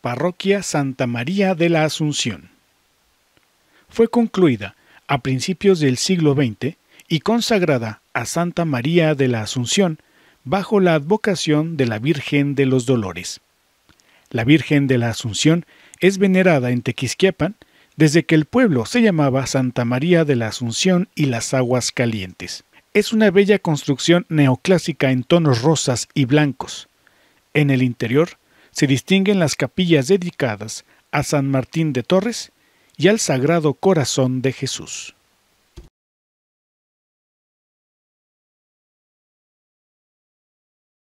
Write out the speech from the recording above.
Parroquia Santa María de la Asunción. Fue concluida a principios del siglo XX y consagrada a Santa María de la Asunción bajo la advocación de la Virgen de los Dolores. La Virgen de la Asunción es venerada en Tequisquiapan desde que el pueblo se llamaba Santa María de la Asunción y las Aguas Calientes. Es una bella construcción neoclásica en tonos rosas y blancos. En el interior se distinguen las capillas dedicadas a San Martín de Torres y al Sagrado Corazón de Jesús.